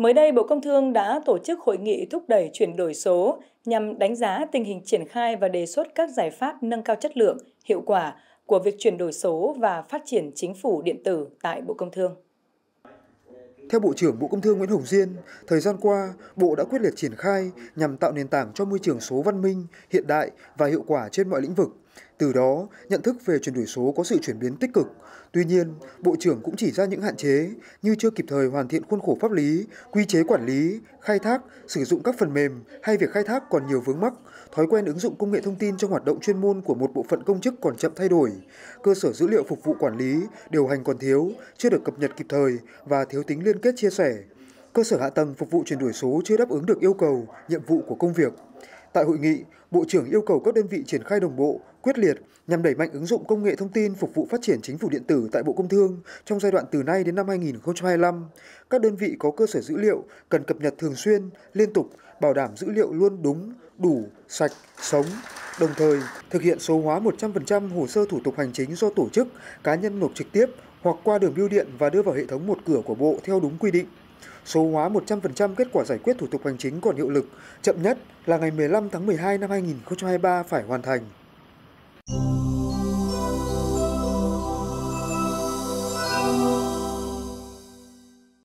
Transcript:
Mới đây, Bộ Công Thương đã tổ chức hội nghị thúc đẩy chuyển đổi số nhằm đánh giá tình hình triển khai và đề xuất các giải pháp nâng cao chất lượng, hiệu quả của việc chuyển đổi số và phát triển chính phủ điện tử tại Bộ Công Thương. Theo Bộ trưởng Bộ Công Thương Nguyễn Hồng Diên, thời gian qua, Bộ đã quyết liệt triển khai nhằm tạo nền tảng cho môi trường số văn minh, hiện đại và hiệu quả trên mọi lĩnh vực, từ đó, nhận thức về chuyển đổi số có sự chuyển biến tích cực. Tuy nhiên, Bộ trưởng cũng chỉ ra những hạn chế như chưa kịp thời hoàn thiện khuôn khổ pháp lý, quy chế quản lý, khai thác, sử dụng các phần mềm hay việc khai thác còn nhiều vướng mắc, thói quen ứng dụng công nghệ thông tin trong hoạt động chuyên môn của một bộ phận công chức còn chậm thay đổi, cơ sở dữ liệu phục vụ quản lý, điều hành còn thiếu, chưa được cập nhật kịp thời và thiếu tính liên kết chia sẻ. Cơ sở hạ tầng phục vụ chuyển đổi số chưa đáp ứng được yêu cầu, nhiệm vụ của công việc. Tại hội nghị, Bộ trưởng yêu cầu các đơn vị triển khai đồng bộ, quyết liệt nhằm đẩy mạnh ứng dụng công nghệ thông tin phục vụ phát triển chính phủ điện tử tại Bộ Công Thương trong giai đoạn từ nay đến năm 2025. Các đơn vị có cơ sở dữ liệu cần cập nhật thường xuyên, liên tục, bảo đảm dữ liệu luôn đúng, đủ, sạch, sống. Đồng thời, thực hiện số hóa 100% hồ sơ thủ tục hành chính do tổ chức, cá nhân nộp trực tiếp hoặc qua đường bưu điện và đưa vào hệ thống một cửa của Bộ theo đúng quy định số hóa 100% kết quả giải quyết thủ tục hành chính còn hiệu lực, chậm nhất là ngày 15 tháng 12 năm 2023 phải hoàn thành.